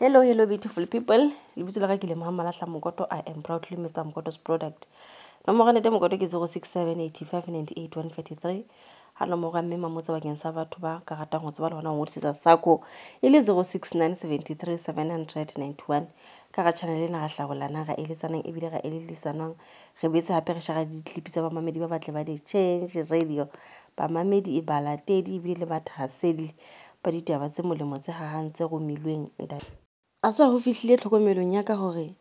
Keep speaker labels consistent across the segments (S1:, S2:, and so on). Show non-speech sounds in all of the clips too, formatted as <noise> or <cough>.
S1: hello hello beautiful people le bitso la ka kile mogamalatlha mokoto i am proudly mr mokoto's product nomoganete mokoto ke sego six seven eighty five ninety eight one forty three ga nomoga mme mamotse bakeng sa batho ba ka ratang go tse ba le gona go ngodisetsa sako e le zero six nine seventy three seven hundred ninety one ka ga tšhane le naga tlabolana ga eletsanang ebile ga elelisanang re betse gape re shaga ditlipi tsa bamamedi ba batle ba di-change radio bamamedi e balatedi ebile le bathasedi ba ditaba tse molemo tse gagantse romilweng ntate a sa ho fihlile tlhokomelong ya ka hore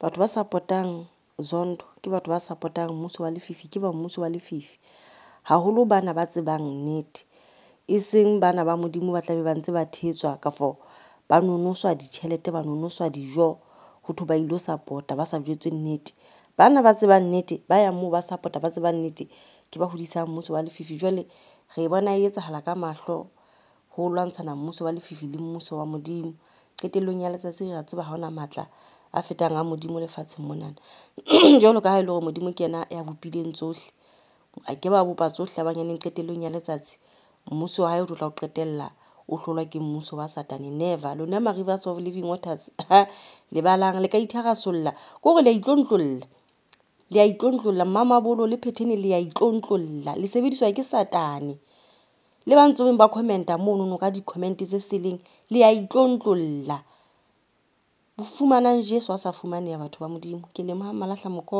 S1: batho ba support-ang Zondo ke batho ba support-ang mmuso wa lefifi ke ba mmuso wa lefifi haholo bana ba tsebang nnete e seng bana ba Modimo ba tla be ba ntse ba thetswa kafo ba nonoswa ditjhelete ba nonoswa dijo ho thwe ba ilo support-a ba sa jwetswe nnete bana ba tsebang nnete ba yang moo ba support-a ba tsebang nnete ke ba hodisang mmuso wa lefifi jwale re bona e etsahala ka mahlo ho lwantshana mmuso wa lefifi le mmuso wa Modimo qetellong ya letsatsi re a tseba ga ona maatla a fetang a modimo lefatsheng mo nana <clears throat> jalo ka ga e le gore modimo ke ena ya bopileng tsotlhe a ke ba bopa tsotlhe ba nyaneng qetellong ya letsatsi mmuso wa gae o tlotla go qetelela o tlholwa ke mmuso wa satane never lona marivers of living waters <laughs> lebalang le ka itharasolola kogore le a itlontlolola le a itlontlolola mmamabolo le phethene le a itlontlolola le sebediswa ke satane le ba ntse beng ba comment-a monono ka di-comment tse seleng le a itlontlolla bo fumanang Jeso a sa fumaneha batho ba Modimo ke leboha malahla mokopa.